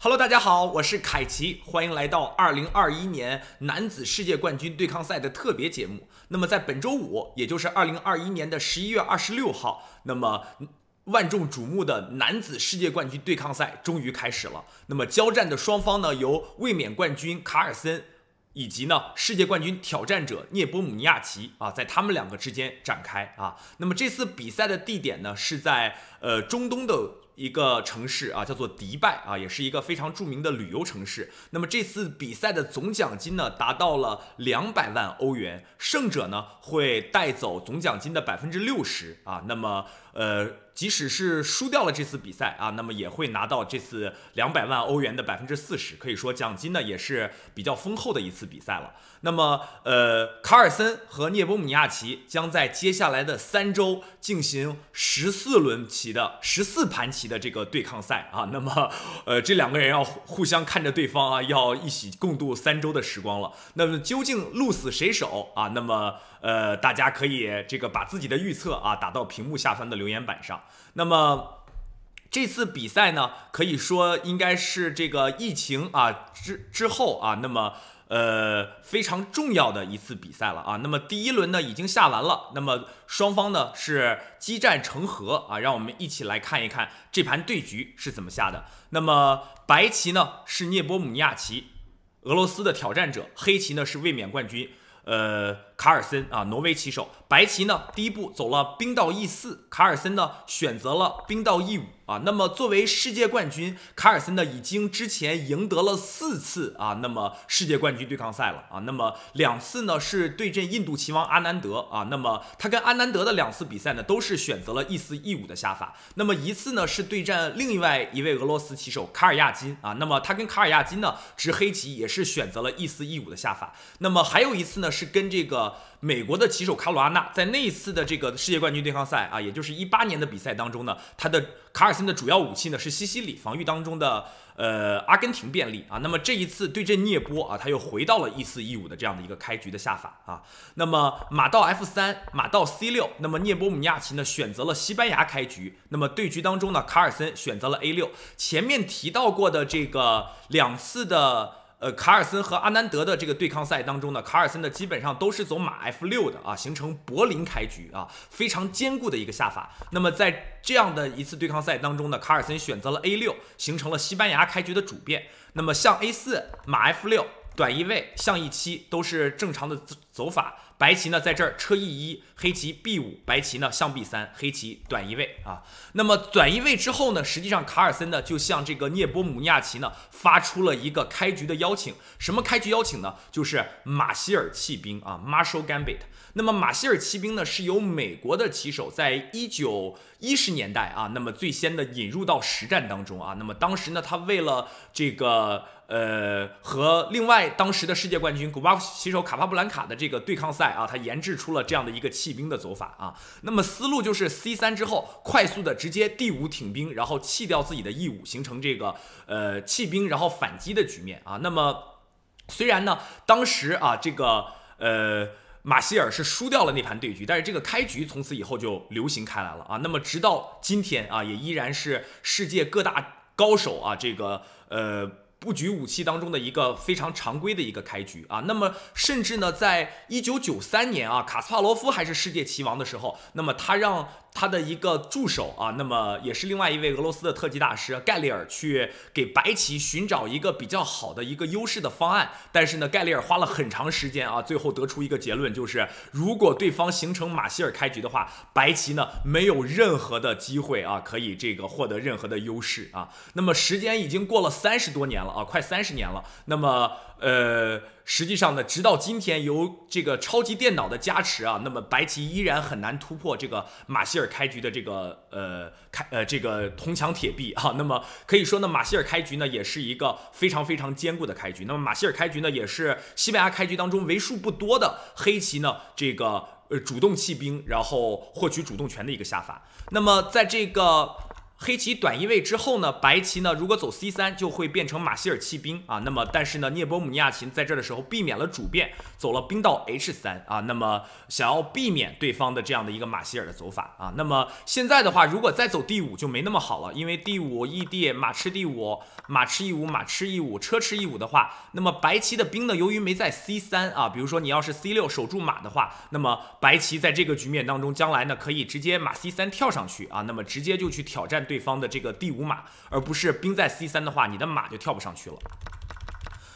Hello，大家好，我是凯奇，欢迎来到2021年男子世界冠军对抗赛的特别节目。那么，在本周五，也就是2021年的11月26号，那么万众瞩目的男子世界冠军对抗赛终于开始了。那么交战的双方呢，由卫冕冠军卡尔森以及呢世界冠军挑战者涅波姆尼亚奇啊，在他们两个之间展开啊。那么这次比赛的地点呢，是在呃中东的。一个城市啊，叫做迪拜啊，也是一个非常著名的旅游城市。那么这次比赛的总奖金呢，达到了两百万欧元，胜者呢会带走总奖金的百分之六十啊。那么呃，即使是输掉了这次比赛啊，那么也会拿到这次两百万欧元的百分之四十。可以说奖金呢也是比较丰厚的一次比赛了。那么呃，卡尔森和涅波米亚奇将在接下来的三周进行十四轮棋的十四盘棋。的这个对抗赛啊，那么，呃，这两个人要互相看着对方啊，要一起共度三周的时光了。那么究竟鹿死谁手啊？那么，呃，大家可以这个把自己的预测啊打到屏幕下方的留言板上。那么，这次比赛呢，可以说应该是这个疫情啊之之后啊，那么。呃，非常重要的一次比赛了啊！那么第一轮呢已经下完了，那么双方呢是激战成和啊，让我们一起来看一看这盘对局是怎么下的。那么白棋呢是涅波姆尼亚奇，俄罗斯的挑战者；黑棋呢是卫冕冠军，呃。卡尔森啊，挪威棋手，白棋呢第一步走了兵到 e 四，卡尔森呢选择了兵到 e 五啊。那么作为世界冠军，卡尔森呢已经之前赢得了四次啊，那么世界冠军对抗赛了啊。那么两次呢是对阵印度棋王阿南德啊。那么他跟阿南德的两次比赛呢都是选择了 e 四 e 五的下法。那么一次呢是对战另外一位俄罗斯棋手卡尔亚金啊。那么他跟卡尔亚金呢执黑棋也是选择了 e 四 e 五的下法。那么还有一次呢是跟这个。美国的棋手卡鲁阿纳在那一次的这个世界冠军对抗赛啊，也就是一八年的比赛当中呢，他的卡尔森的主要武器呢是西西里防御当中的呃阿根廷便利啊。那么这一次对阵涅波啊，他又回到了一四一五的这样的一个开局的下法啊。那么马到 f 三，马到 c 六，那么涅波姆尼亚奇呢选择了西班牙开局。那么对局当中呢，卡尔森选择了 a 六，前面提到过的这个两次的。呃，卡尔森和阿南德的这个对抗赛当中呢，卡尔森的基本上都是走马 f 六的啊，形成柏林开局啊，非常坚固的一个下法。那么在这样的一次对抗赛当中呢，卡尔森选择了 a 六，形成了西班牙开局的主变。那么像 a 四马 f 六短移位，象 e 七都是正常的走走法。白棋呢，在这儿车 e 一，黑棋 B 五，白棋呢象 B 三，黑棋短一位啊。那么短一位之后呢，实际上卡尔森呢就向这个涅波姆尼亚奇呢发出了一个开局的邀请。什么开局邀请呢？就是马歇尔弃兵啊，Marshal l Gambit。那么马歇尔骑兵呢，是由美国的棋手在1910年代啊，那么最先的引入到实战当中啊。那么当时呢，他为了这个。呃，和另外当时的世界冠军古巴棋手卡帕布兰卡的这个对抗赛啊，他研制出了这样的一个弃兵的走法啊。那么思路就是 C 三之后快速的直接第五挺兵，然后弃掉自己的义务，形成这个呃弃兵然后反击的局面啊。那么虽然呢，当时啊这个呃马歇尔是输掉了那盘对局，但是这个开局从此以后就流行开来了啊。那么直到今天啊，也依然是世界各大高手啊这个呃。布局武器当中的一个非常常规的一个开局啊，那么甚至呢，在一九九三年啊，卡斯帕罗夫还是世界棋王的时候，那么他让他的一个助手啊，那么也是另外一位俄罗斯的特级大师盖利尔去给白棋寻找一个比较好的一个优势的方案，但是呢，盖利尔花了很长时间啊，最后得出一个结论，就是如果对方形成马歇尔开局的话，白棋呢没有任何的机会啊，可以这个获得任何的优势啊，那么时间已经过了三十多年了。啊，快三十年了。那么，呃，实际上呢，直到今天，由这个超级电脑的加持啊，那么白棋依然很难突破这个马歇尔开局的这个呃开呃这个铜墙铁壁啊。那么可以说呢，马歇尔开局呢也是一个非常非常坚固的开局。那么马歇尔开局呢，也是西班牙开局当中为数不多的黑棋呢这个呃主动弃兵，然后获取主动权的一个下法。那么在这个黑棋短一位之后呢，白棋呢如果走 c 三就会变成马歇尔弃兵啊。那么但是呢，涅波姆尼亚琴在这的时候避免了主变，走了兵到 h 三啊。那么想要避免对方的这样的一个马歇尔的走法啊。那么现在的话，如果再走 d 五就没那么好了，因为 d 五 e d 马吃 d 五，马吃 e 五，马吃 e 五，车吃 e 五的话，那么白棋的兵呢由于没在 c 三啊，比如说你要是 c 六守住马的话，那么白棋在这个局面当中将来呢可以直接马 c 三跳上去啊，那么直接就去挑战。对方的这个第五马，而不是兵在 c 三的话，你的马就跳不上去了。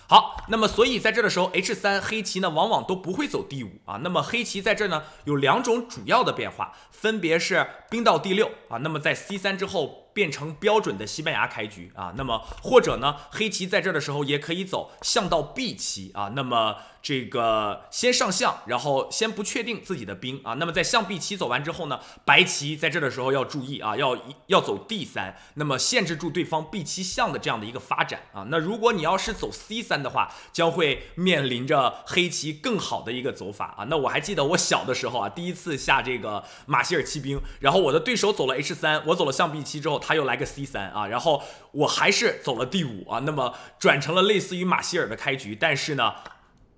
好，那么所以在这的时候，h 三黑棋呢，往往都不会走第五啊。那么黑棋在这呢，有两种主要的变化，分别是兵到第六啊。那么在 c 三之后变成标准的西班牙开局啊。那么或者呢，黑棋在这的时候也可以走象到 b 七啊。那么这个先上象，然后先不确定自己的兵啊。那么在象 B 七走完之后呢，白棋在这的时候要注意啊，要要走 D 三，那么限制住对方 B 七象的这样的一个发展啊。那如果你要是走 C 三的话，将会面临着黑棋更好的一个走法啊。那我还记得我小的时候啊，第一次下这个马歇尔骑兵，然后我的对手走了 H 三，我走了象 B 七之后，他又来个 C 三啊，然后我还是走了 D 五啊，那么转成了类似于马歇尔的开局，但是呢。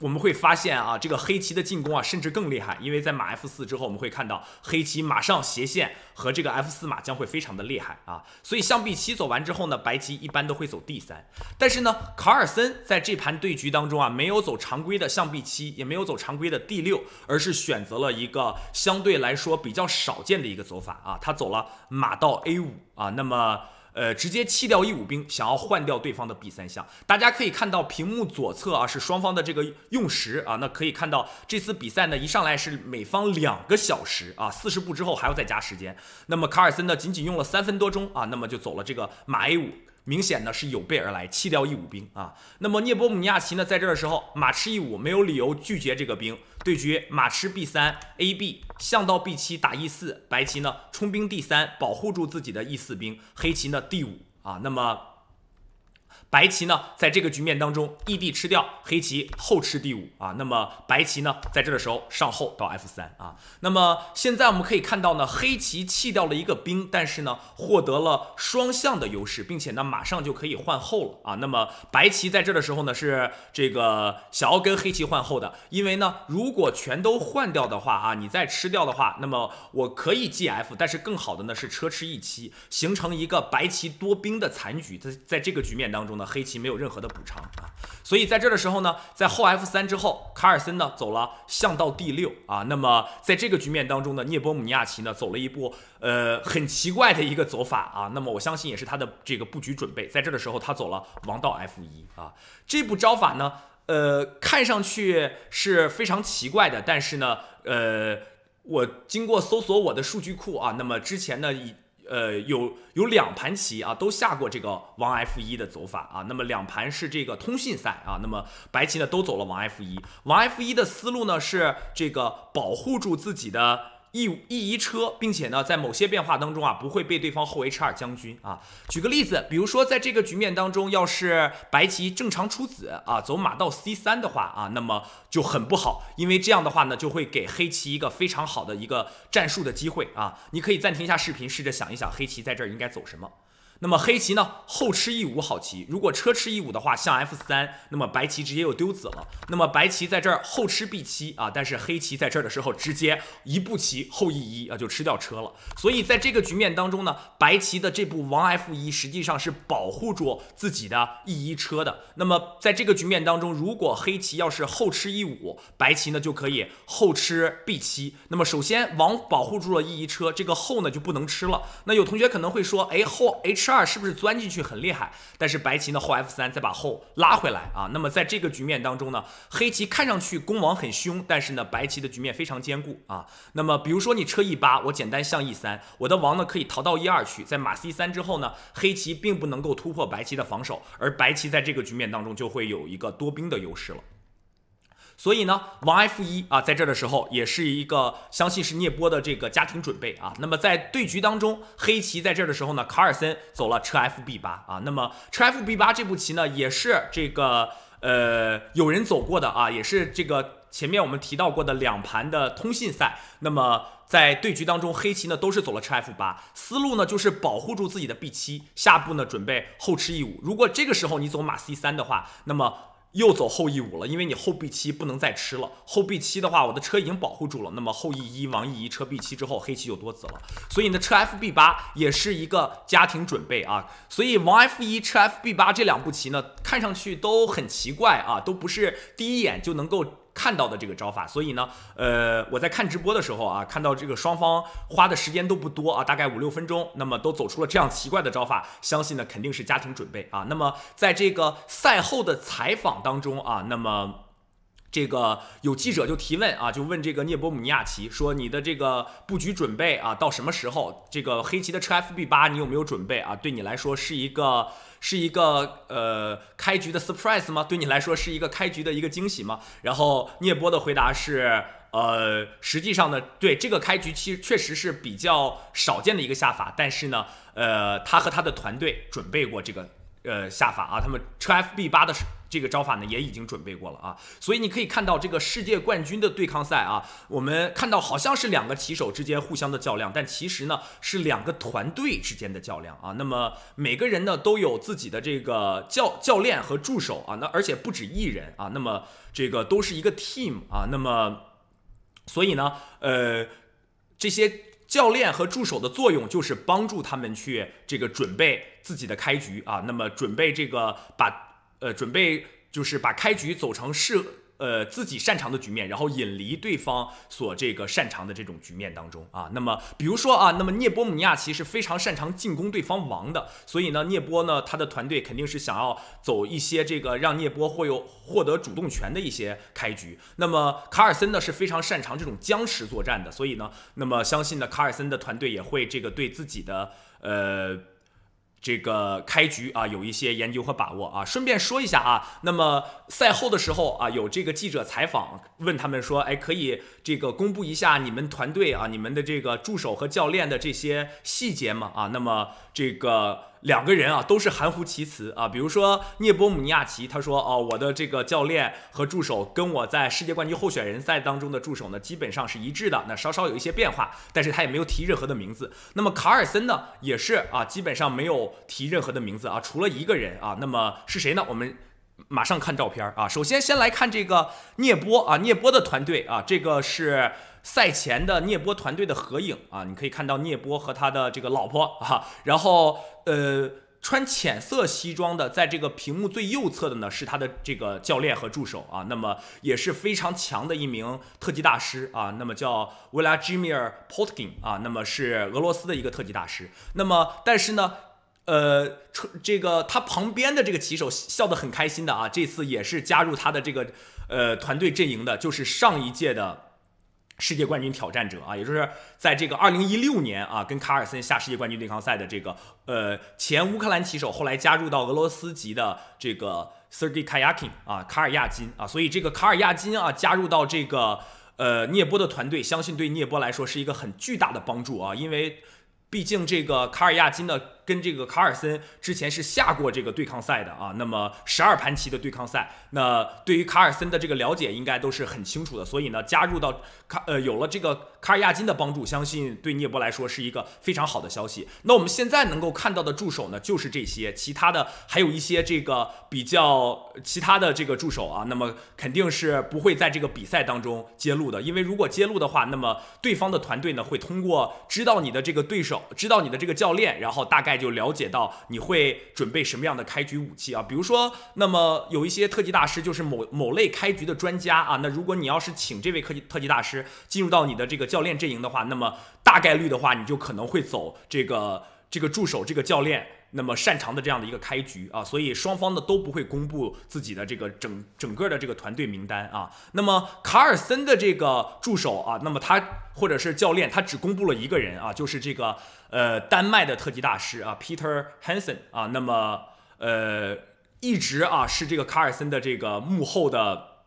我们会发现啊，这个黑棋的进攻啊，甚至更厉害，因为在马 f 四之后，我们会看到黑棋马上斜线和这个 f 四马将会非常的厉害啊，所以象 b 七走完之后呢，白棋一般都会走 d 三，但是呢，卡尔森在这盘对局当中啊，没有走常规的象 b 七，也没有走常规的 d 六，而是选择了一个相对来说比较少见的一个走法啊，他走了马到 a 五啊，那么。呃，直接弃掉一五兵，想要换掉对方的 B 三象。大家可以看到屏幕左侧啊，是双方的这个用时啊。那可以看到这次比赛呢，一上来是每方两个小时啊，四十步之后还要再加时间。那么卡尔森呢，仅仅用了三分多钟啊，那么就走了这个马 A 五。明显呢是有备而来，弃掉 e 五兵啊。那么涅波姆尼亚奇呢，在这儿的时候，马吃 e 五没有理由拒绝这个兵。对局马吃 b 三 a b 象到 b 七打 e 四，白棋呢冲兵 d 三保护住自己的 e 四兵。黑棋呢 d 五啊，那么。白棋呢，在这个局面当中，e 地吃掉黑棋后吃第五啊，那么白棋呢，在这的时候上后到 f 三啊，那么现在我们可以看到呢，黑棋弃掉了一个兵，但是呢，获得了双向的优势，并且呢，马上就可以换后了啊。那么白棋在这的时候呢，是这个想要跟黑棋换后的，因为呢，如果全都换掉的话啊，你再吃掉的话，那么我可以 g f，但是更好的呢是车吃一七，形成一个白棋多兵的残局。在在这个局面当中。那黑棋没有任何的补偿啊，所以在这的时候呢，在后 f 三之后，卡尔森呢走了象到 d 六啊。那么在这个局面当中呢，涅波姆尼亚奇呢走了一步呃很奇怪的一个走法啊。那么我相信也是他的这个布局准备，在这的时候他走了王到 f 一啊。这步招法呢，呃，看上去是非常奇怪的，但是呢，呃，我经过搜索我的数据库啊，那么之前呢呃，有有两盘棋啊，都下过这个王 f 一的走法啊。那么两盘是这个通信赛啊。那么白棋呢，都走了王 f 一。王 f 一的思路呢，是这个保护住自己的。一一移车，并且呢，在某些变化当中啊，不会被对方后 h 二将军啊。举个例子，比如说在这个局面当中，要是白棋正常出子啊，走马到 c 三的话啊，那么就很不好，因为这样的话呢，就会给黑棋一个非常好的一个战术的机会啊。你可以暂停一下视频，试着想一想，黑棋在这儿应该走什么。那么黑棋呢后吃一五好棋，如果车吃一五的话，象 f 三，那么白棋直接又丢子了。那么白棋在这儿后吃 b 七啊，但是黑棋在这儿的时候，直接一步棋后 e 一啊就吃掉车了。所以在这个局面当中呢，白棋的这步王 f 一实际上是保护住自己的 e 一车的。那么在这个局面当中，如果黑棋要是后吃一五，白棋呢就可以后吃 b 七。那么首先王保护住了 e 一车，这个后呢就不能吃了。那有同学可能会说，哎后 h。十二是不是钻进去很厉害？但是白棋呢后 f 三再把后拉回来啊。那么在这个局面当中呢，黑棋看上去攻王很凶，但是呢，白棋的局面非常坚固啊。那么比如说你车 e 八，我简单象 e 三，我的王呢可以逃到一二去，在马 c 三之后呢，黑棋并不能够突破白棋的防守，而白棋在这个局面当中就会有一个多兵的优势了。所以呢，王 f 一啊，在这儿的时候也是一个相信是聂波的这个家庭准备啊。那么在对局当中，黑棋在这儿的时候呢，卡尔森走了车 f b 八啊。那么车 f b 八这步棋呢，也是这个呃有人走过的啊，也是这个前面我们提到过的两盘的通信赛。那么在对局当中，黑棋呢都是走了车 f 八，思路呢就是保护住自己的 b 七，下步呢准备后吃 e 五。如果这个时候你走马 c 三的话，那么又走后翼五了，因为你后 B 七不能再吃了。后 B 七的话，我的车已经保护住了。那么后翼一、王翼一车 B 七之后，黑棋就多子了。所以呢，车 F B 八也是一个家庭准备啊。所以王 F 一、车 F B 八这两步棋呢，看上去都很奇怪啊，都不是第一眼就能够。看到的这个招法，所以呢，呃，我在看直播的时候啊，看到这个双方花的时间都不多啊，大概五六分钟，那么都走出了这样奇怪的招法，相信呢肯定是家庭准备啊。那么在这个赛后的采访当中啊，那么。这个有记者就提问啊，就问这个涅波姆尼亚奇说：“你的这个布局准备啊，到什么时候？这个黑棋的车 f b 八，你有没有准备啊？对你来说是一个是一个呃开局的 surprise 吗？对你来说是一个开局的一个惊喜吗？”然后涅波的回答是：“呃，实际上呢，对这个开局其实确实是比较少见的一个下法，但是呢，呃，他和他的团队准备过这个呃下法啊，他们车 f b 八的这个招法呢也已经准备过了啊，所以你可以看到这个世界冠军的对抗赛啊，我们看到好像是两个棋手之间互相的较量，但其实呢是两个团队之间的较量啊。那么每个人呢都有自己的这个教教练和助手啊，那而且不止一人啊，那么这个都是一个 team 啊。那么所以呢，呃，这些教练和助手的作用就是帮助他们去这个准备自己的开局啊，那么准备这个把。呃，准备就是把开局走成是呃自己擅长的局面，然后引离对方所这个擅长的这种局面当中啊。那么，比如说啊，那么涅波姆尼亚奇是非常擅长进攻对方王的，所以呢，涅波呢他的团队肯定是想要走一些这个让涅波会有获得主动权的一些开局。那么卡尔森呢是非常擅长这种僵持作战的，所以呢，那么相信呢卡尔森的团队也会这个对自己的呃。这个开局啊，有一些研究和把握啊。顺便说一下啊，那么赛后的时候啊，有这个记者采访问他们说，哎，可以这个公布一下你们团队啊、你们的这个助手和教练的这些细节吗？啊，那么这个。两个人啊，都是含糊其辞啊。比如说涅波姆尼亚奇，他说：“哦，我的这个教练和助手跟我在世界冠军候选人赛当中的助手呢，基本上是一致的，那稍稍有一些变化，但是他也没有提任何的名字。”那么卡尔森呢，也是啊，基本上没有提任何的名字啊，除了一个人啊。那么是谁呢？我们马上看照片啊。首先先来看这个涅波啊，涅波的团队啊，这个是。赛前的聂波团队的合影啊，你可以看到聂波和他的这个老婆啊，然后呃穿浅色西装的，在这个屏幕最右侧的呢是他的这个教练和助手啊，那么也是非常强的一名特技大师啊，那么叫维 l a d i m i r Potkin 啊，那么是俄罗斯的一个特技大师，那么但是呢，呃，这个他旁边的这个棋手笑得很开心的啊，这次也是加入他的这个呃团队阵营的，就是上一届的。世界冠军挑战者啊，也就是在这个二零一六年啊，跟卡尔森下世界冠军对抗赛的这个呃前乌克兰棋手，后来加入到俄罗斯籍的这个 Sergey k a y a k i n 啊，卡尔亚金啊，所以这个卡尔亚金啊加入到这个呃聂波的团队，相信对聂波来说是一个很巨大的帮助啊，因为毕竟这个卡尔亚金的。跟这个卡尔森之前是下过这个对抗赛的啊，那么十二盘棋的对抗赛，那对于卡尔森的这个了解应该都是很清楚的，所以呢，加入到卡呃有了这个卡尔亚金的帮助，相信对涅波来说是一个非常好的消息。那我们现在能够看到的助手呢，就是这些，其他的还有一些这个比较其他的这个助手啊，那么肯定是不会在这个比赛当中揭露的，因为如果揭露的话，那么对方的团队呢会通过知道你的这个对手，知道你的这个教练，然后大概。就了解到你会准备什么样的开局武器啊？比如说，那么有一些特技大师就是某某类开局的专家啊。那如果你要是请这位科技特技大师进入到你的这个教练阵营的话，那么大概率的话，你就可能会走这个这个助手这个教练。那么擅长的这样的一个开局啊，所以双方呢都不会公布自己的这个整整个的这个团队名单啊。那么卡尔森的这个助手啊，那么他或者是教练，他只公布了一个人啊，就是这个呃丹麦的特级大师啊，Peter Hansen 啊。那么呃一直啊是这个卡尔森的这个幕后的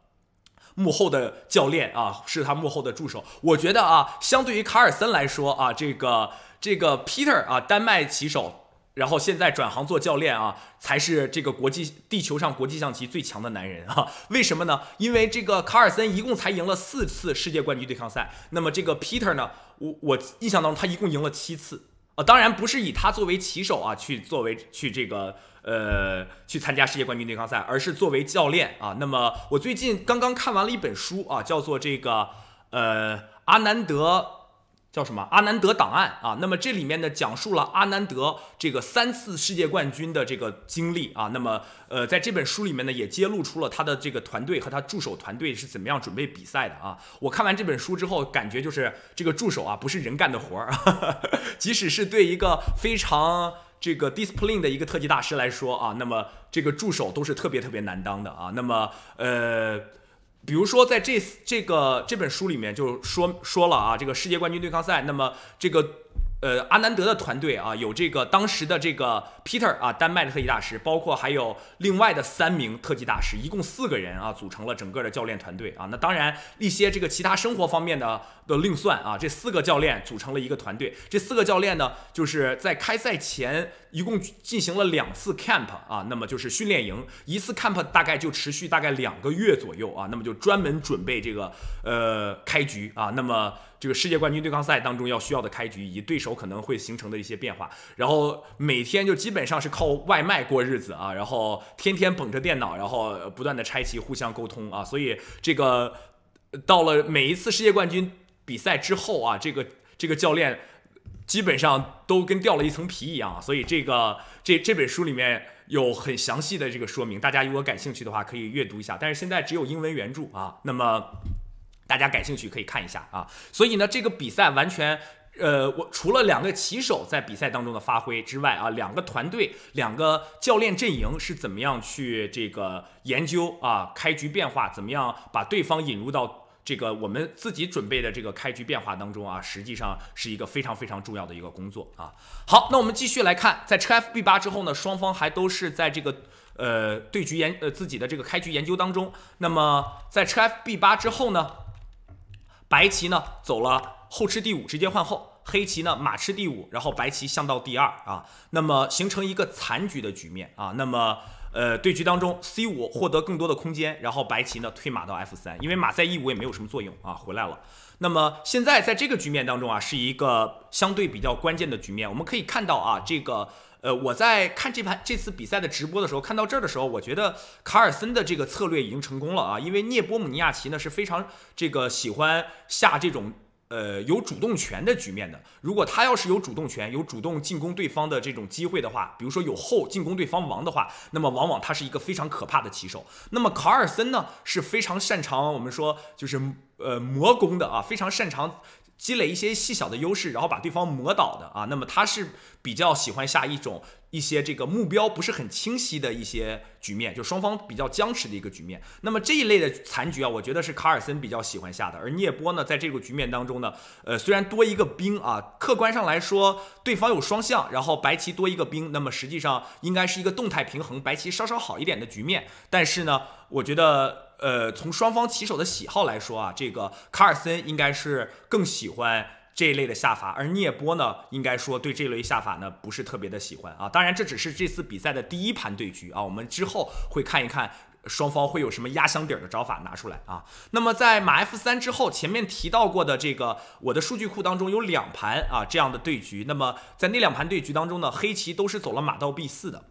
幕后的教练啊，是他幕后的助手。我觉得啊，相对于卡尔森来说啊，这个这个 Peter 啊，丹麦棋手。然后现在转行做教练啊，才是这个国际地球上国际象棋最强的男人啊？为什么呢？因为这个卡尔森一共才赢了四次世界冠军对抗赛。那么这个 Peter 呢？我我印象当中他一共赢了七次啊。当然不是以他作为棋手啊去作为去这个呃去参加世界冠军对抗赛，而是作为教练啊。那么我最近刚刚看完了一本书啊，叫做这个呃阿南德。叫什么？阿南德档案啊。那么这里面呢，讲述了阿南德这个三次世界冠军的这个经历啊。那么，呃，在这本书里面呢，也揭露出了他的这个团队和他助手团队是怎么样准备比赛的啊。我看完这本书之后，感觉就是这个助手啊，不是人干的活儿。即使是对一个非常这个 d i s c i p l i n e 的一个特技大师来说啊，那么这个助手都是特别特别难当的啊。那么，呃。比如说，在这这个这本书里面就说说了啊，这个世界冠军对抗赛，那么这个。呃，阿南德的团队啊，有这个当时的这个 Peter 啊，丹麦的特级大师，包括还有另外的三名特级大师，一共四个人啊，组成了整个的教练团队啊。那当然，一些这个其他生活方面的的另算啊。这四个教练组成了一个团队，这四个教练呢，就是在开赛前一共进行了两次 camp 啊，那么就是训练营，一次 camp 大概就持续大概两个月左右啊，那么就专门准备这个呃开局啊，那么。这个世界冠军对抗赛当中要需要的开局以及对手可能会形成的一些变化，然后每天就基本上是靠外卖过日子啊，然后天天捧着电脑，然后不断的拆棋，互相沟通啊，所以这个到了每一次世界冠军比赛之后啊，这个这个教练基本上都跟掉了一层皮一样，所以这个这这本书里面有很详细的这个说明，大家如果感兴趣的话可以阅读一下，但是现在只有英文原著啊，那么。大家感兴趣可以看一下啊，所以呢，这个比赛完全，呃，我除了两个棋手在比赛当中的发挥之外啊，两个团队、两个教练阵营是怎么样去这个研究啊，开局变化怎么样把对方引入到这个我们自己准备的这个开局变化当中啊，实际上是一个非常非常重要的一个工作啊。好，那我们继续来看，在车 f b 八之后呢，双方还都是在这个呃对局研呃自己的这个开局研究当中。那么在车 f b 八之后呢？白棋呢走了后吃第五，直接换后。黑棋呢马吃第五，然后白棋象到第二啊，那么形成一个残局的局面啊。那么呃对局当中，c 五获得更多的空间，然后白棋呢退马到 f 三，因为马在 e 五也没有什么作用啊，回来了。那么现在在这个局面当中啊，是一个相对比较关键的局面。我们可以看到啊，这个。呃，我在看这盘这次比赛的直播的时候，看到这儿的时候，我觉得卡尔森的这个策略已经成功了啊，因为涅波姆尼亚奇呢是非常这个喜欢下这种呃有主动权的局面的。如果他要是有主动权，有主动进攻对方的这种机会的话，比如说有后进攻对方王的话，那么往往他是一个非常可怕的棋手。那么卡尔森呢是非常擅长我们说就是呃魔攻的啊，非常擅长。积累一些细小的优势，然后把对方磨倒的啊，那么他是比较喜欢下一种一些这个目标不是很清晰的一些局面，就双方比较僵持的一个局面。那么这一类的残局啊，我觉得是卡尔森比较喜欢下的。而聂波呢，在这个局面当中呢，呃，虽然多一个兵啊，客观上来说，对方有双向，然后白棋多一个兵，那么实际上应该是一个动态平衡，白棋稍稍好一点的局面。但是呢，我觉得。呃，从双方棋手的喜好来说啊，这个卡尔森应该是更喜欢这一类的下法，而聂波呢，应该说对这类下法呢不是特别的喜欢啊。当然，这只是这次比赛的第一盘对局啊，我们之后会看一看双方会有什么压箱底儿的招法拿出来啊。那么在马 f 三之后，前面提到过的这个，我的数据库当中有两盘啊这样的对局。那么在那两盘对局当中呢，黑棋都是走了马到 b 四的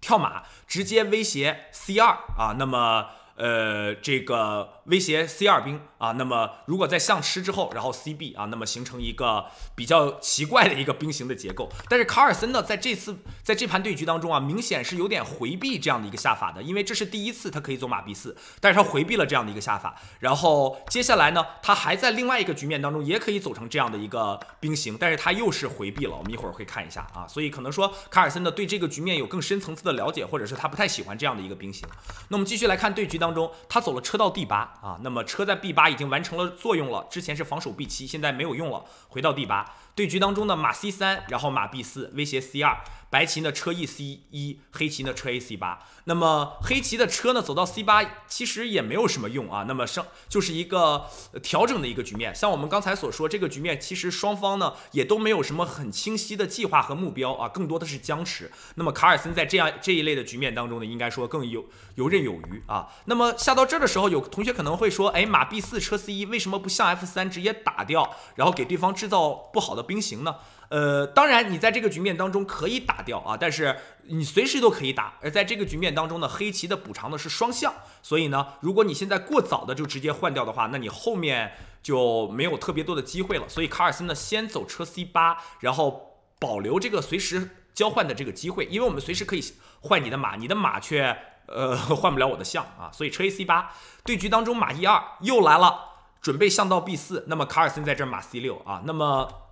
跳马，直接威胁 c 二啊。那么呃，这个威胁 C 二兵啊，那么如果在象吃之后，然后 C B 啊，那么形成一个比较奇怪的一个兵形的结构。但是卡尔森呢，在这次在这盘对局当中啊，明显是有点回避这样的一个下法的，因为这是第一次他可以走马 B 四，但是他回避了这样的一个下法。然后接下来呢，他还在另外一个局面当中也可以走成这样的一个兵形，但是他又是回避了。我们一会儿会看一下啊，所以可能说卡尔森呢对这个局面有更深层次的了解，或者是他不太喜欢这样的一个兵形。那我们继续来看对局当。当中，他走了车道 D 八啊，那么车在 B 八已经完成了作用了，之前是防守 B 七，现在没有用了，回到 D 八。对局当中的马 c 三，然后马 b 四威胁 c 二，白棋呢车 e c 一，黑棋呢车 a c 八。那么黑棋的车呢走到 c 八其实也没有什么用啊。那么上就是一个调整的一个局面。像我们刚才所说，这个局面其实双方呢也都没有什么很清晰的计划和目标啊，更多的是僵持。那么卡尔森在这样这一类的局面当中呢，应该说更有游刃有余啊。那么下到这儿的时候，有同学可能会说，哎，马 b 四车 c 一为什么不向 f 三直接打掉，然后给对方制造不好的？兵形呢？呃，当然，你在这个局面当中可以打掉啊，但是你随时都可以打。而在这个局面当中呢，黑棋的补偿呢是双向，所以呢，如果你现在过早的就直接换掉的话，那你后面就没有特别多的机会了。所以卡尔森呢，先走车 c 八，然后保留这个随时交换的这个机会，因为我们随时可以换你的马，你的马却呃换不了我的象啊。所以车 a c 八，对局当中马 e 二又来了，准备象到 b 四。那么卡尔森在这马 c 六啊，那么。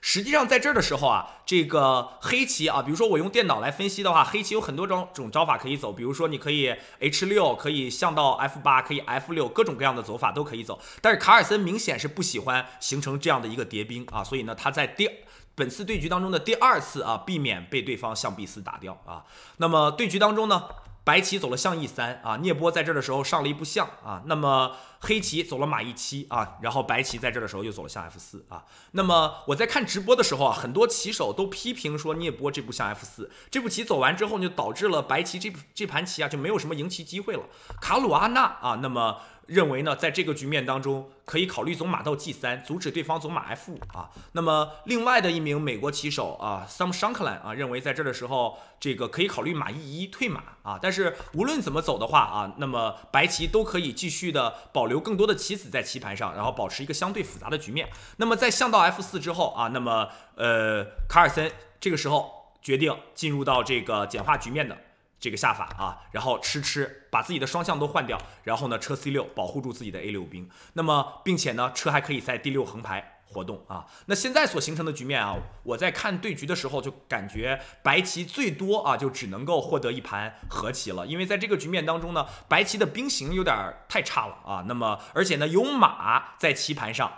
实际上，在这儿的时候啊，这个黑棋啊，比如说我用电脑来分析的话，黑棋有很多种种招法可以走，比如说你可以 h 六，可以象到 f 八，可以 f 六，各种各样的走法都可以走。但是卡尔森明显是不喜欢形成这样的一个叠兵啊，所以呢，他在第本次对局当中的第二次啊，避免被对方向 b 四打掉啊。那么对局当中呢，白棋走了象 e 三啊，聂波在这儿的时候上了一步象啊，那么。黑棋走了马一七啊，然后白棋在这的时候又走了象 f 四啊。那么我在看直播的时候啊，很多棋手都批评说你也播这步象 f 四，这步棋走完之后就导致了白棋这这盘棋啊就没有什么赢棋机会了。卡鲁阿纳啊，那么认为呢，在这个局面当中可以考虑走马到 g 三，阻止对方走马 f 五啊。那么另外的一名美国棋手啊，Sam Shanklin 啊，认为在这的时候这个可以考虑马 e 一退马啊，但是无论怎么走的话啊，那么白棋都可以继续的保。留更多的棋子在棋盘上，然后保持一个相对复杂的局面。那么在象到 f 四之后啊，那么呃卡尔森这个时候决定进入到这个简化局面的这个下法啊，然后吃吃把自己的双象都换掉，然后呢车 c 六保护住自己的 a 六兵，那么并且呢车还可以在第六横排。活动啊，那现在所形成的局面啊，我在看对局的时候就感觉白棋最多啊，就只能够获得一盘和棋了，因为在这个局面当中呢，白棋的兵形有点太差了啊，那么而且呢有马在棋盘上。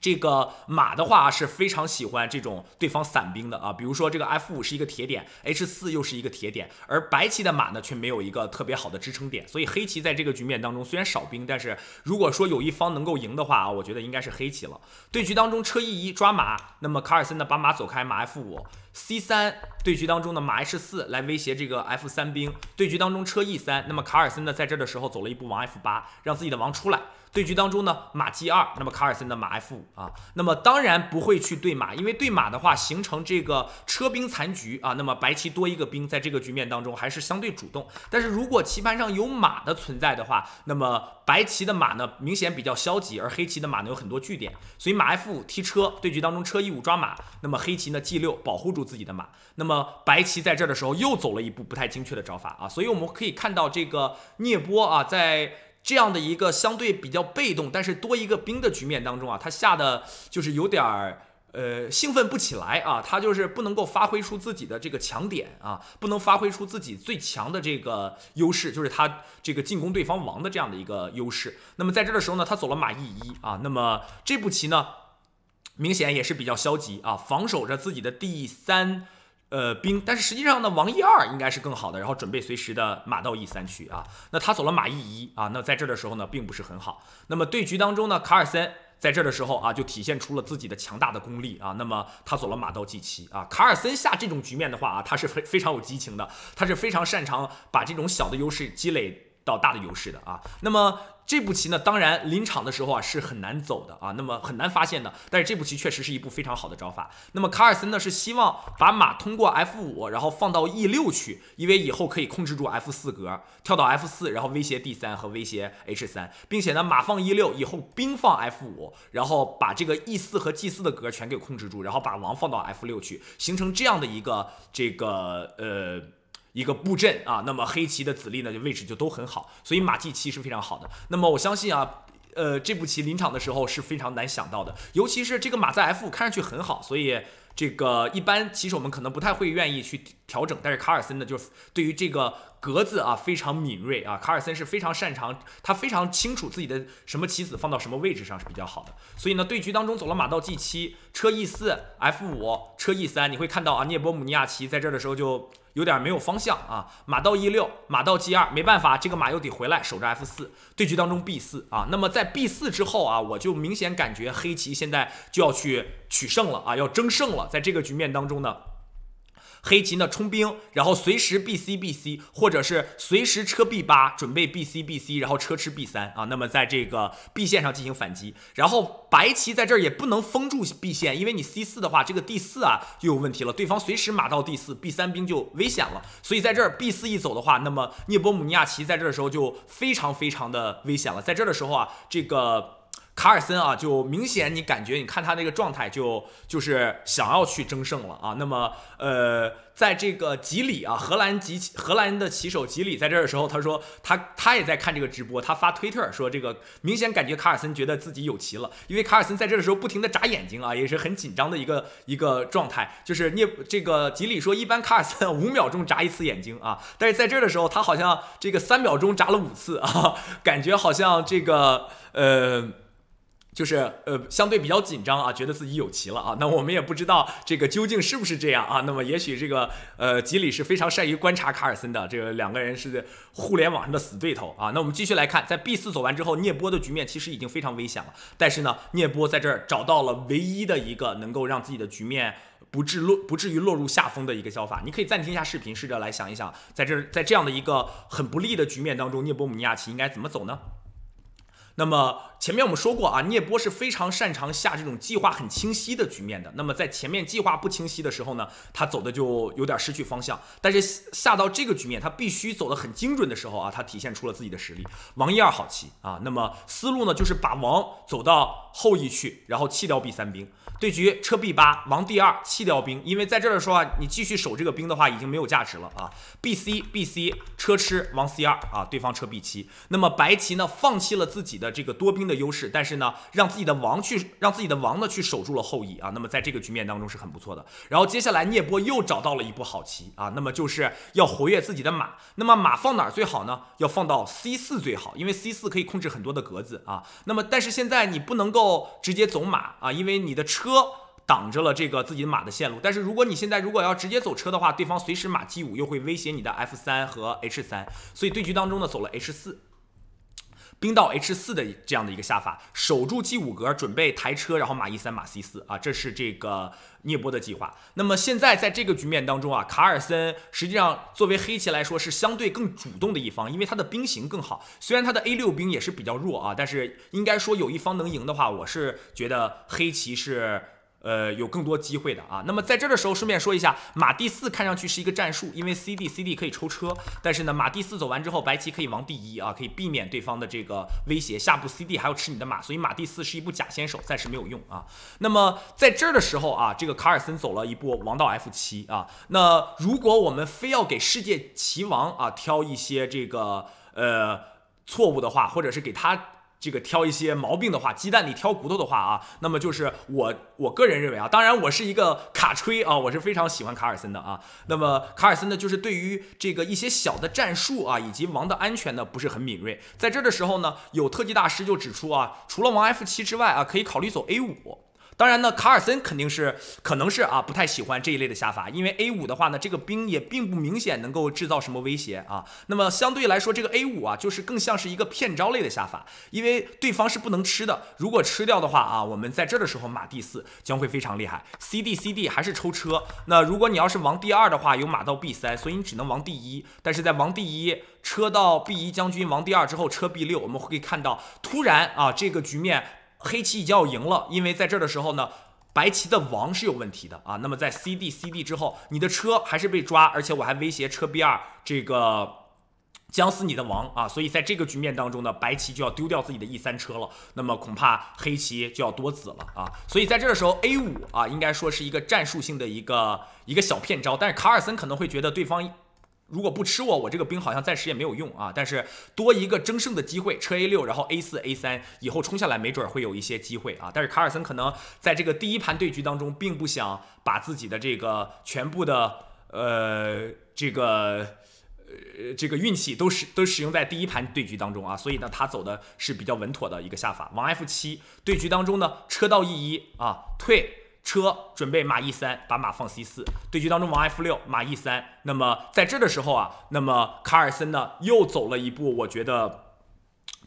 这个马的话是非常喜欢这种对方散兵的啊，比如说这个 f 五是一个铁点，h 四又是一个铁点，而白棋的马呢却没有一个特别好的支撑点，所以黑棋在这个局面当中虽然少兵，但是如果说有一方能够赢的话啊，我觉得应该是黑棋了。对局当中车 e 一抓马，那么卡尔森呢把马走开，马 f 五 c 三。对局当中的马 h 四来威胁这个 f 三兵，对局当中车 e 三，那么卡尔森呢在这的时候走了一步王 f 八，让自己的王出来。对局当中呢，马 g 二，那么卡尔森的马 f 五啊，那么当然不会去对马，因为对马的话形成这个车兵残局啊，那么白棋多一个兵，在这个局面当中还是相对主动，但是如果棋盘上有马的存在的话，那么白棋的马呢明显比较消极，而黑棋的马呢有很多据点，所以马 f 五踢车，对局当中车 e 五抓马，那么黑棋呢 g 六保护住自己的马，那么白棋在这儿的时候又走了一步不太精确的招法啊，所以我们可以看到这个聂波啊在。这样的一个相对比较被动，但是多一个兵的局面当中啊，他下的就是有点儿呃兴奋不起来啊，他就是不能够发挥出自己的这个强点啊，不能发挥出自己最强的这个优势，就是他这个进攻对方王的这样的一个优势。那么在这的时候呢，他走了马一一啊，那么这步棋呢，明显也是比较消极啊，防守着自己的第三。呃，兵，但是实际上呢，王一二应该是更好的，然后准备随时的马到 e 三区啊。那他走了马 e 一啊，那在这的时候呢，并不是很好。那么对局当中呢，卡尔森在这的时候啊，就体现出了自己的强大的功力啊。那么他走了马到 g 七啊，卡尔森下这种局面的话啊，他是非非常有激情的，他是非常擅长把这种小的优势积累到大的优势的啊。那么这步棋呢，当然临场的时候啊是很难走的啊，那么很难发现的。但是这步棋确实是一步非常好的招法。那么卡尔森呢是希望把马通过 f 五，然后放到 e 六去，因为以后可以控制住 f 四格，跳到 f 四，然后威胁 d 三和威胁 h 三，并且呢马放 e 六以后，兵放 f 五，然后把这个 e 四和 g 四的格全给控制住，然后把王放到 f 六去，形成这样的一个这个呃。一个布阵啊，那么黑棋的子力呢，就位置就都很好，所以马 T 七是非常好的。那么我相信啊，呃，这步棋临场的时候是非常难想到的，尤其是这个马在 F 五看上去很好，所以这个一般棋手们可能不太会愿意去调整。但是卡尔森呢，就是对于这个格子啊非常敏锐啊，卡尔森是非常擅长，他非常清楚自己的什么棋子放到什么位置上是比较好的。所以呢，对局当中走了马到 G 七，车 E 四，F 五，车 E 三，你会看到啊，涅波姆尼亚奇在这儿的时候就。有点没有方向啊，马到 e 六，马到 g 二，没办法，这个马又得回来守着 f 四。对局当中 b 四啊，那么在 b 四之后啊，我就明显感觉黑棋现在就要去取胜了啊，要争胜了。在这个局面当中呢。黑棋呢冲兵，然后随时 BcBc，或者是随时车 B 八准备 BcBc，然后车吃 B 三啊。那么在这个 B 线上进行反击，然后白棋在这儿也不能封住 B 线，因为你 C 四的话，这个 D 四啊就有问题了，对方随时马到 D 四，B 三兵就危险了。所以在这儿 B 四一走的话，那么涅波姆尼亚奇在这的时候就非常非常的危险了。在这的时候啊，这个。卡尔森啊，就明显你感觉，你看他那个状态，就就是想要去争胜了啊。那么，呃，在这个吉里啊，荷兰吉，荷兰的棋手吉里在这儿的时候，他说他他也在看这个直播，他发推特说这个明显感觉卡尔森觉得自己有棋了，因为卡尔森在这儿的时候不停的眨眼睛啊，也是很紧张的一个一个状态。就是聂这个吉里说，一般卡尔森五秒钟眨一次眼睛啊，但是在这儿的时候，他好像这个三秒钟眨了五次啊，感觉好像这个呃。就是呃，相对比较紧张啊，觉得自己有棋了啊，那我们也不知道这个究竟是不是这样啊。那么也许这个呃，吉里是非常善于观察卡尔森的，这个两个人是互联网上的死对头啊。那我们继续来看，在 B 四走完之后，聂波的局面其实已经非常危险了。但是呢，聂波在这儿找到了唯一的一个能够让自己的局面不至落不至于落入下风的一个消法。你可以暂停一下视频，试着来想一想，在这在这样的一个很不利的局面当中，聂波姆尼亚奇应该怎么走呢？那么前面我们说过啊，聂波是非常擅长下这种计划很清晰的局面的。那么在前面计划不清晰的时候呢，他走的就有点失去方向。但是下到这个局面，他必须走的很精准的时候啊，他体现出了自己的实力。王一二好棋啊，那么思路呢就是把王走到。后羿去，然后弃掉 B 三兵。对局车 B 八，王 D 二，弃掉兵，因为在这儿的时候啊，你继续守这个兵的话，已经没有价值了啊。Bc Bc，车吃王 C 二啊。对方车 B 七，那么白棋呢，放弃了自己的这个多兵的优势，但是呢，让自己的王去，让自己的王呢去守住了后羿啊。那么在这个局面当中是很不错的。然后接下来聂波又找到了一步好棋啊，那么就是要活跃自己的马。那么马放哪儿最好呢？要放到 C 四最好，因为 C 四可以控制很多的格子啊。那么但是现在你不能够。后直接走马啊，因为你的车挡着了这个自己的马的线路。但是如果你现在如果要直接走车的话，对方随时马 g 五又会威胁你的 f 三和 h 三，所以对局当中呢走了 h 四。兵到 H 四的这样的一个下法，守住 G 五格，准备抬车，然后马 E 三，马 C 四啊，这是这个聂波的计划。那么现在在这个局面当中啊，卡尔森实际上作为黑棋来说是相对更主动的一方，因为他的兵形更好，虽然他的 A 六兵也是比较弱啊，但是应该说有一方能赢的话，我是觉得黑棋是。呃，有更多机会的啊。那么在这儿的时候，顺便说一下，马第四看上去是一个战术，因为 c d c d 可以抽车，但是呢，马第四走完之后，白棋可以王第一啊，可以避免对方的这个威胁。下步 c d 还要吃你的马，所以马第四是一步假先手，暂时没有用啊。那么在这儿的时候啊，这个卡尔森走了一步王道 f 七啊。那如果我们非要给世界棋王啊挑一些这个呃错误的话，或者是给他。这个挑一些毛病的话，鸡蛋里挑骨头的话啊，那么就是我我个人认为啊，当然我是一个卡吹啊，我是非常喜欢卡尔森的啊。那么卡尔森呢，就是对于这个一些小的战术啊，以及王的安全呢，不是很敏锐。在这的时候呢，有特技大师就指出啊，除了王 f7 之外啊，可以考虑走 a5。当然呢，卡尔森肯定是可能是啊，不太喜欢这一类的下法，因为 A 五的话呢，这个兵也并不明显能够制造什么威胁啊。那么相对来说，这个 A 五啊，就是更像是一个骗招类的下法，因为对方是不能吃的。如果吃掉的话啊，我们在这儿的时候马第四将会非常厉害。C D C D 还是抽车。那如果你要是王第二的话，有马到 B 三，所以你只能王第一。但是在王第一，车到 B 一，将军王第二之后，车 B 六，我们会看到突然啊，这个局面。黑棋已经要赢了，因为在这儿的时候呢，白棋的王是有问题的啊。那么在 c d c d 之后，你的车还是被抓，而且我还威胁车 b 二，这个将死你的王啊。所以在这个局面当中呢，白棋就要丢掉自己的 e 三车了，那么恐怕黑棋就要多子了啊。所以在这儿的时候 a 五啊，应该说是一个战术性的一个一个小骗招，但是卡尔森可能会觉得对方。如果不吃我，我这个兵好像暂时也没有用啊。但是多一个争胜的机会，车 A 六，然后 A 四、A 三以后冲下来，没准会有一些机会啊。但是卡尔森可能在这个第一盘对局当中，并不想把自己的这个全部的呃这个呃这个运气都使都使用在第一盘对局当中啊。所以呢，他走的是比较稳妥的一个下法。王 F 七对局当中呢，车到 E 一啊退。车准备马 e 三，把马放 c 四。对局当中，王 f 六，马 e 三。那么在这的时候啊，那么卡尔森呢又走了一步，我觉得。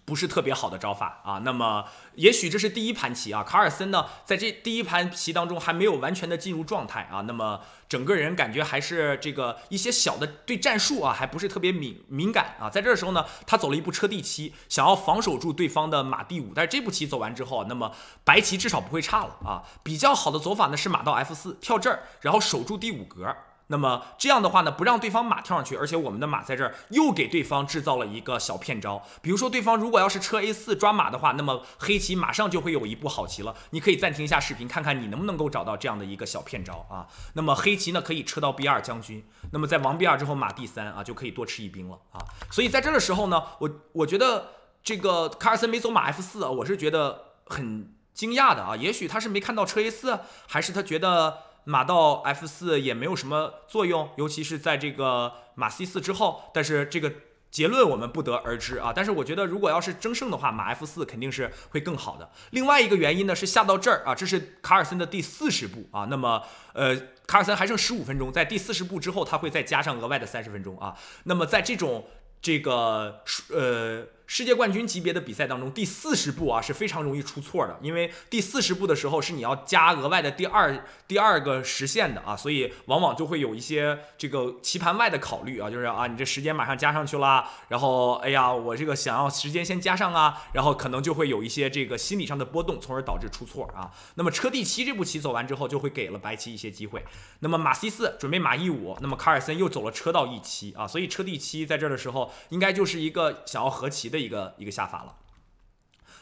不是特别好的招法啊，那么也许这是第一盘棋啊。卡尔森呢，在这第一盘棋当中还没有完全的进入状态啊，那么整个人感觉还是这个一些小的对战术啊，还不是特别敏敏感啊。在这时候呢，他走了一步车 d 七，想要防守住对方的马 d 五。但是这步棋走完之后，那么白棋至少不会差了啊。比较好的走法呢是马到 f4 跳这儿，然后守住第五格。那么这样的话呢，不让对方马跳上去，而且我们的马在这儿又给对方制造了一个小骗招。比如说，对方如果要是车 A 四抓马的话，那么黑棋马上就会有一步好棋了。你可以暂停一下视频，看看你能不能够找到这样的一个小骗招啊。那么黑棋呢，可以车到 B 二将军，那么在王 B 二之后马 D 三啊，就可以多吃一兵了啊。所以在这的时候呢，我我觉得这个卡尔森没走马 F 四，我是觉得很惊讶的啊。也许他是没看到车 A 四，还是他觉得。马到 F 四也没有什么作用，尤其是在这个马 C 四之后。但是这个结论我们不得而知啊。但是我觉得，如果要是争胜的话，马 F 四肯定是会更好的。另外一个原因呢是下到这儿啊，这是卡尔森的第四十步啊。那么呃，卡尔森还剩十五分钟，在第四十步之后他会再加上额外的三十分钟啊。那么在这种这个呃。世界冠军级别的比赛当中，第四十步啊是非常容易出错的，因为第四十步的时候是你要加额外的第二第二个实线的啊，所以往往就会有一些这个棋盘外的考虑啊，就是啊你这时间马上加上去了，然后哎呀我这个想要时间先加上啊，然后可能就会有一些这个心理上的波动，从而导致出错啊。那么车第七这步棋走完之后，就会给了白棋一些机会。那么马 c 四准备马 e 五，那么卡尔森又走了车到 e 七啊，所以车第七在这儿的时候，应该就是一个想要和棋的。一个一个下法了，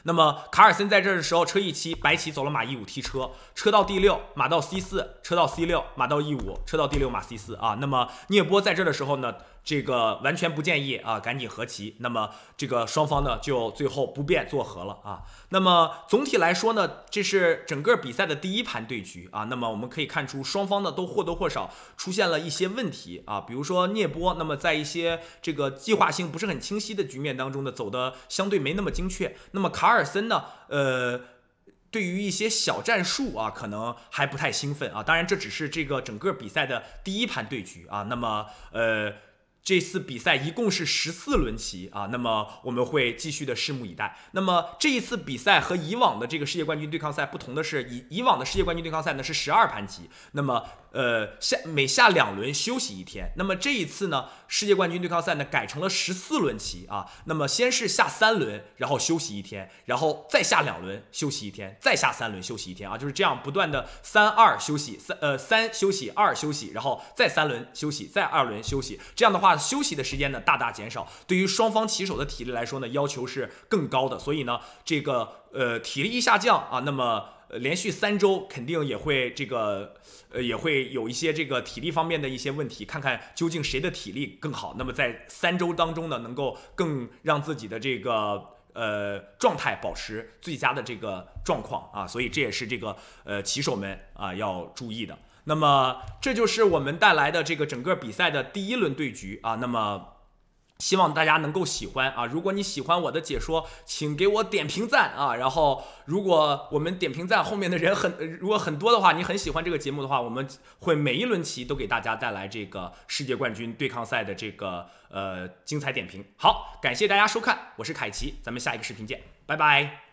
那么卡尔森在这的时候，车一七，白棋走了马一五，踢车，车到第六，马到 c 四，车到 c 六，马到 e 五，车到第六，马 c 四啊，那么聂波在这的时候呢？这个完全不建议啊，赶紧和棋。那么这个双方呢，就最后不便作和了啊。那么总体来说呢，这是整个比赛的第一盘对局啊。那么我们可以看出，双方呢都或多或少出现了一些问题啊。比如说聂波，那么在一些这个计划性不是很清晰的局面当中呢，走的相对没那么精确。那么卡尔森呢，呃，对于一些小战术啊，可能还不太兴奋啊。当然，这只是这个整个比赛的第一盘对局啊。那么呃。这次比赛一共是十四轮棋啊，那么我们会继续的拭目以待。那么这一次比赛和以往的这个世界冠军对抗赛不同的是，以以往的世界冠军对抗赛呢是十二盘棋，那么。呃，下每下两轮休息一天，那么这一次呢，世界冠军对抗赛呢改成了十四轮棋啊。那么先是下三轮，然后休息一天，然后再下两轮休息一天，再下三轮休息一天啊，就是这样不断的三二休息，三呃三休息二休息，然后再三轮休息再二轮休息。这样的话，休息的时间呢大大减少，对于双方棋手的体力来说呢要求是更高的，所以呢这个呃体力一下降啊，那么。呃，连续三周肯定也会这个，呃，也会有一些这个体力方面的一些问题，看看究竟谁的体力更好。那么在三周当中呢，能够更让自己的这个呃状态保持最佳的这个状况啊，所以这也是这个呃骑手们啊要注意的。那么这就是我们带来的这个整个比赛的第一轮对局啊。那么。希望大家能够喜欢啊！如果你喜欢我的解说，请给我点评赞啊！然后，如果我们点评赞后面的人很 如果很多的话，你很喜欢这个节目的话，我们会每一轮棋都给大家带来这个世界冠军对抗赛的这个呃精彩点评。好，感谢大家收看，我是凯奇，咱们下一个视频见，拜拜。